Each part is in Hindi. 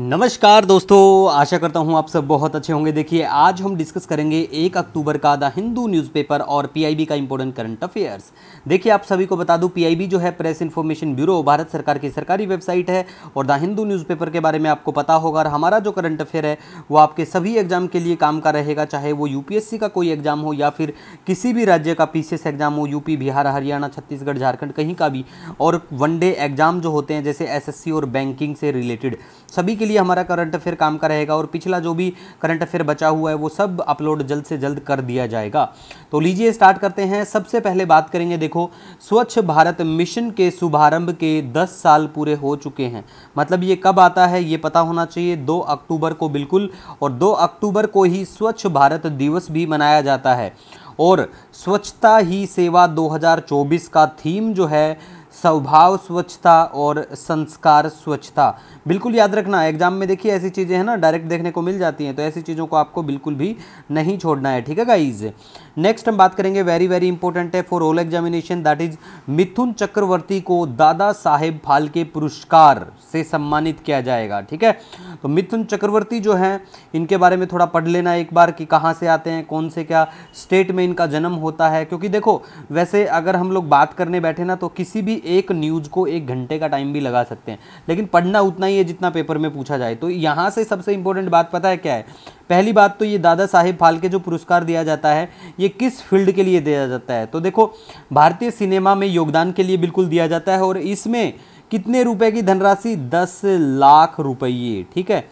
नमस्कार दोस्तों आशा करता हूं आप सब बहुत अच्छे होंगे देखिए आज हम डिस्कस करेंगे एक अक्टूबर का द हिंदू न्यूज़पेपर और पीआईबी का इंपॉर्टेंट करंट अफेयर्स देखिए आप सभी को बता दूं पीआईबी जो है प्रेस इन्फॉर्मेशन ब्यूरो भारत सरकार की सरकारी वेबसाइट है और द हिंदू न्यूज़पेपर के बारे में आपको पता होगा और हमारा जो करंट अफेयर है वो आपके सभी एग्जाम के लिए काम का रहेगा चाहे वो यू का कोई एग्जाम हो या फिर किसी भी राज्य का पी एग्जाम हो यूपी बिहार हरियाणा छत्तीसगढ़ झारखंड कहीं का भी और वनडे एग्जाम जो होते हैं जैसे एस और बैंकिंग से रिलेटेड सभी के लिए हमारा करंट अफेयर काम का रहेगा और पिछला जो भी करंट अफेयर बचा हुआ है वो सब अपलोड जल्द से जल्द कर दिया जाएगा तो लीजिए स्टार्ट करते हैं सबसे पहले बात करेंगे देखो स्वच्छ भारत मिशन के शुभारंभ के दस साल पूरे हो चुके हैं मतलब ये कब आता है ये पता होना चाहिए दो अक्टूबर को बिल्कुल और दो अक्टूबर को ही स्वच्छ भारत दिवस भी मनाया जाता है और स्वच्छता ही सेवा 2024 का थीम जो है स्वभाव स्वच्छता और संस्कार स्वच्छता बिल्कुल याद रखना एग्जाम में देखिए ऐसी चीज़ें हैं ना डायरेक्ट देखने को मिल जाती हैं तो ऐसी चीज़ों को आपको बिल्कुल भी नहीं छोड़ना है ठीक है गाइज नेक्स्ट हम बात करेंगे वेरी वेरी इंपॉर्टेंट है for all examination that is Mithun Chakraborty को दादा साहेब फालके पुरस्कार से सम्मानित किया जाएगा ठीक है तो मिथुन चक्रवर्ती जो हैं इनके बारे में थोड़ा पढ़ लेना एक बार कि कहाँ से आते हैं कौन से क्या स्टेट में इनका जन्म होता है क्योंकि देखो वैसे अगर हम लोग बात करने बैठे ना तो किसी भी एक न्यूज़ को एक घंटे का टाइम भी लगा सकते हैं लेकिन पढ़ना उतना ही है जितना पेपर में पूछा जाए तो यहाँ से सबसे इंपॉर्टेंट बात पता है क्या है पहली बात तो ये दादा साहेब फाल्के जो पुरस्कार दिया जाता है ये किस फील्ड के लिए दिया जाता है तो देखो भारतीय सिनेमा में योगदान के लिए बिल्कुल दिया जाता है और इसमें कितने रुपए की धनराशि दस लाख रुपये ठीक है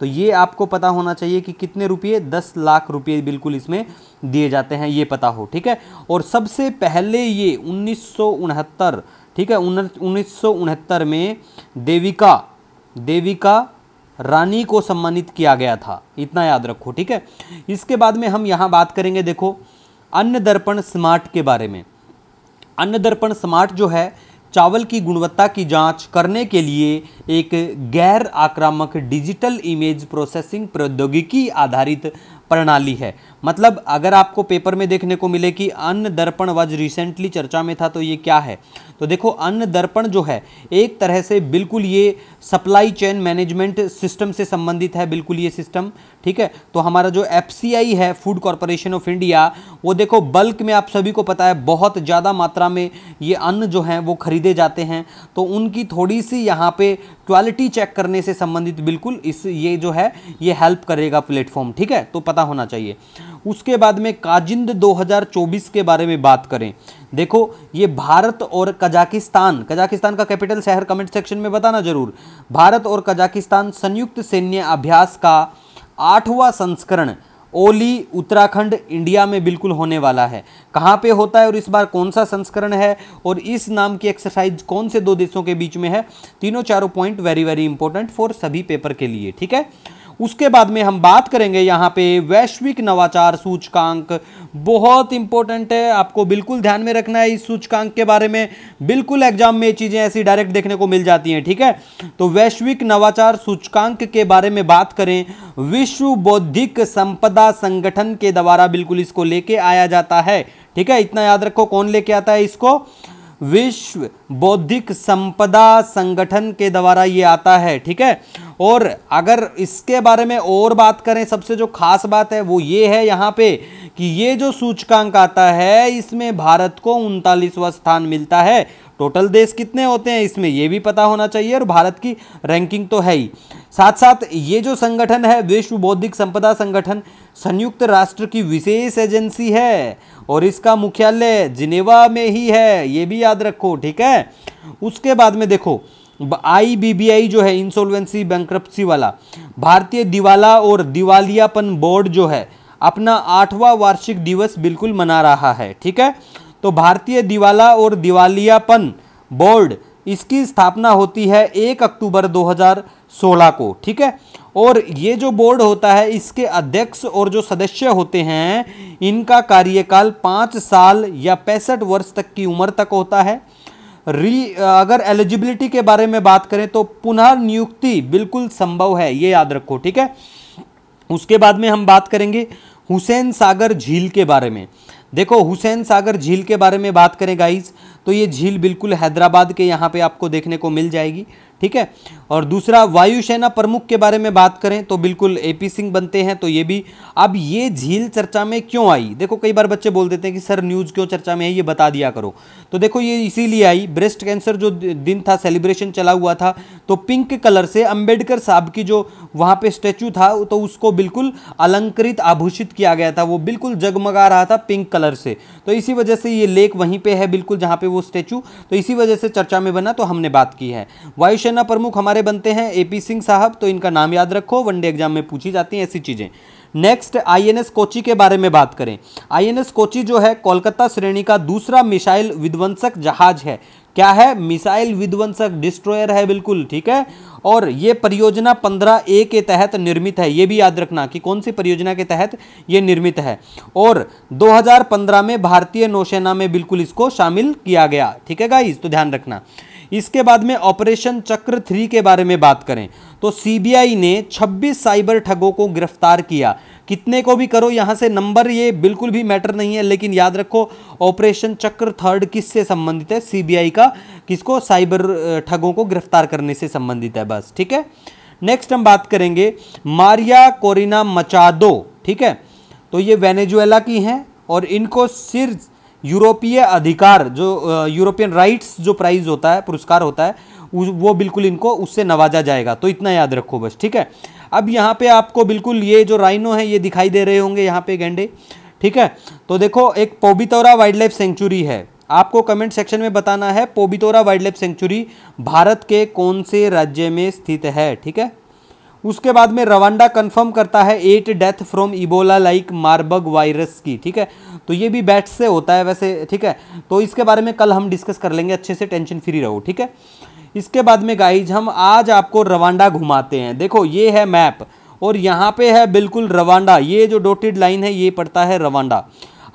तो ये आपको पता होना चाहिए कि कितने रुपये दस लाख रुपये बिल्कुल इसमें दिए जाते हैं ये पता हो ठीक है और सबसे पहले ये उन्नीस ठीक है उन्नीस में देविका देविका रानी को सम्मानित किया गया था इतना याद रखो ठीक है इसके बाद में हम यहाँ बात करेंगे देखो अन्न दर्पण स्मार्ट के बारे में अन्न दर्पण स्मार्ट जो है चावल की गुणवत्ता की जांच करने के लिए एक गैर आक्रामक डिजिटल इमेज प्रोसेसिंग प्रौद्योगिकी आधारित प्रणाली है मतलब अगर आपको पेपर में देखने को मिले कि अन्न दर्पण वज रिसेंटली चर्चा में था तो ये क्या है तो देखो अन्न दर्पण जो है एक तरह से बिल्कुल ये सप्लाई चेन मैनेजमेंट सिस्टम से संबंधित है बिल्कुल ये सिस्टम ठीक है तो हमारा जो एफ है फूड कॉरपोरेशन ऑफ इंडिया वो देखो बल्क में आप सभी को पता है बहुत ज़्यादा मात्रा में ये अन्न जो हैं वो खरीदे जाते हैं तो उनकी थोड़ी सी यहाँ पर क्वालिटी चेक करने से संबंधित बिल्कुल इस ये जो है ये हेल्प करेगा प्लेटफॉर्म ठीक है तो पता पता होना चाहिए उसके बाद में काजिंद 2024 के बारे में बात करें देखो ये भारत और कजाकिस्तान कजाकिस्तान का कैपिटल शहर कमेंट सेक्शन में बताना जरूर भारत और कजाकिस्तान संयुक्त सैन्य अभ्यास का आठवां संस्करण ओली उत्तराखंड इंडिया में बिल्कुल होने वाला है कहाँ पे होता है और इस बार कौन सा संस्करण है और इस नाम की एक्सरसाइज कौन से दो देशों के बीच में है तीनों चारों point very very important for सभी पेपर के लिए ठीक है उसके बाद में हम बात करेंगे यहाँ पे वैश्विक नवाचार सूचकांक बहुत इंपॉर्टेंट है आपको बिल्कुल ध्यान में रखना है इस सूचकांक के बारे में बिल्कुल एग्जाम में चीज़ें ऐसी डायरेक्ट देखने को मिल जाती हैं ठीक है तो वैश्विक नवाचार सूचकांक के बारे में बात करें विश्व बौद्धिक संपदा संगठन के द्वारा बिल्कुल इसको लेके आया जाता है ठीक है इतना याद रखो कौन लेके आता है इसको विश्व बौद्धिक संपदा संगठन के द्वारा ये आता है ठीक है और अगर इसके बारे में और बात करें सबसे जो खास बात है वो ये है यहाँ पे कि ये जो सूचकांक आता है इसमें भारत को उनतालीसवां स्थान मिलता है टोटल देश कितने होते हैं इसमें ये भी पता होना चाहिए और भारत की रैंकिंग तो है ही साथ साथ ये जो संगठन है विश्व बौद्धिक संपदा संगठन संयुक्त राष्ट्र की विशेष एजेंसी है और इसका मुख्यालय जिनेवा में ही है ये भी याद रखो ठीक है उसके बाद में देखो आईबीबीआई जो है इंसॉल्वेंसी बैंक्रप्सी वाला भारतीय दिवाला और दिवालियापन बोर्ड जो है अपना आठवां वार्षिक दिवस बिल्कुल मना रहा है ठीक है तो भारतीय दिवाला और दिवालियापन बोर्ड इसकी स्थापना होती है एक अक्टूबर 2016 को ठीक है और ये जो बोर्ड होता है इसके अध्यक्ष और जो सदस्य होते हैं इनका कार्यकाल पाँच साल या पैंसठ वर्ष तक की उम्र तक होता है री अगर एलिजिबिलिटी के बारे में बात करें तो पुनः नियुक्ति बिल्कुल संभव है ये याद रखो ठीक है उसके बाद में हम बात करेंगे हुसैन सागर झील के बारे में देखो हुसैन सागर झील के बारे में बात करें गाइज तो ये झील बिल्कुल हैदराबाद के यहाँ पे आपको देखने को मिल जाएगी ठीक है और दूसरा वायुसेना प्रमुख के बारे में बात करें तो बिल्कुल ए पी सिंह बनते हैं तो ये भी अब ये झील चर्चा में क्यों आई देखो कई बार बच्चे बोल देते हैं कि सर न्यूज़ क्यों चर्चा में है ये बता दिया करो तो देखो ये इसीलिए आई ब्रेस्ट कैंसर जो दिन था सेलिब्रेशन चला हुआ था तो पिंक कलर से अम्बेडकर साहब की जो वहाँ पर स्टैचू था तो उसको बिल्कुल अलंकृत आभूषित किया गया था वो बिल्कुल जगमगा रहा था पिंक कलर से तो इसी वजह से ये लेक वहीं पर है बिल्कुल जहाँ पर वो स्टैचू तो इसी वजह से चर्चा में बना तो हमने बात की है वायुसेना सेना प्रमुख हमारे बनते हैं एपी सिंह साहब तो इनका नाम याद रखो वनडे एग्जाम में पूछी जाती हैं ऐसी चीज़ें नेक्स्ट आईएनएस कोची के बारे में बात करें आईएनएस कोची जो है कोलकाता श्रेणी का दूसरा मिसाइल विध्वंसक जहाज है क्या है मिसाइल विध्वंसक डिस्ट्रॉयर है बिल्कुल ठीक है और ये परियोजना पंद्रह ए के तहत निर्मित है ये भी याद रखना कि कौन सी परियोजना के तहत ये निर्मित है और 2015 में भारतीय नौसेना में बिल्कुल इसको शामिल किया गया ठीक है गाइस तो ध्यान रखना इसके बाद में ऑपरेशन चक्र थ्री के बारे में बात करें तो सीबीआई ने 26 साइबर ठगों को गिरफ्तार किया कितने को भी करो यहाँ से नंबर ये बिल्कुल भी मैटर नहीं है लेकिन याद रखो ऑपरेशन चक्र थर्ड किससे संबंधित है सीबीआई का किसको साइबर ठगों को गिरफ्तार करने से संबंधित है बस ठीक है नेक्स्ट हम बात करेंगे मारिया कोरिना मचादो ठीक है तो ये वेनेजुएला की हैं और इनको सिर्फ यूरोपीय अधिकार जो यूरोपियन राइट्स जो प्राइज होता है पुरस्कार होता है वो बिल्कुल इनको उससे नवाजा जाएगा तो इतना याद रखो बस ठीक है अब यहाँ पे आपको बिल्कुल ये जो राइनो है ये दिखाई दे रहे होंगे यहाँ पे गेंडे ठीक है तो देखो एक पोबितौरा वाइल्ड लाइफ सेंचुरी है आपको कमेंट सेक्शन में बताना है Pobitora wild life sanctuary Bharat के कौन से राज्य में स्थित है ठीक है उसके बाद में रवांडा कंफर्म करता है eight death from Ebola like Marburg virus की ठीक है तो ये भी बैट से होता है वैसे ठीक है तो इसके बारे में कल हम डिस्कस कर लेंगे अच्छे से टेंशन फ्री रहो ठीक है इसके बाद में गाइज हम आज आपको रवांडा घुमाते हैं देखो ये है मैप और यहाँ पे है बिल्कुल रवांडा ये जो डोटेड लाइन है ये पड़ता है रवांडा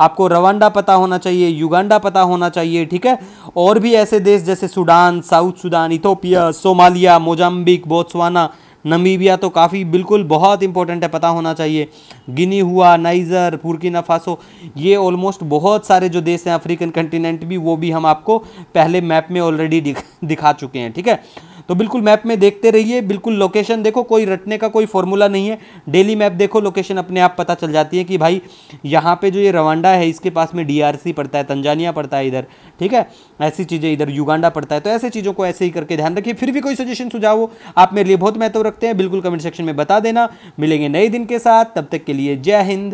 आपको रवांडा पता होना चाहिए युगांडा पता होना चाहिए ठीक है और भी ऐसे देश जैसे Sudan South Sudan Ethiopia Somalia Mozambique Botswana Namibia तो काफ़ी बिल्कुल बहुत इंपॉर्टेंट है पता होना चाहिए गिनी हुआ नाइज़र फुरकिना नफासो ये ऑलमोस्ट बहुत सारे जो देश हैं अफ्रीकन कंटिनेंट भी वो भी हम आपको पहले मैप में ऑलरेडी दिख, दिखा चुके हैं ठीक है तो बिल्कुल मैप में देखते रहिए बिल्कुल लोकेशन देखो कोई रटने का कोई फॉर्मूला नहीं है डेली मैप देखो लोकेशन अपने आप पता चल जाती है कि भाई यहाँ पे जो ये रवांडा है इसके पास में डी पड़ता है तंजानिया पड़ता है इधर ठीक है ऐसी चीज़ें इधर युगांडा पड़ता है तो ऐसे चीज़ों को ऐसे ही करके ध्यान रखिए फिर भी कोई सजेशन सुझाव हो आप मेरे लिए बहुत महत्व रखते हैं बिल्कुल कमेंट सेक्शन में बता देना मिलेंगे नए दिन के साथ तब तक के लिए जय हिंद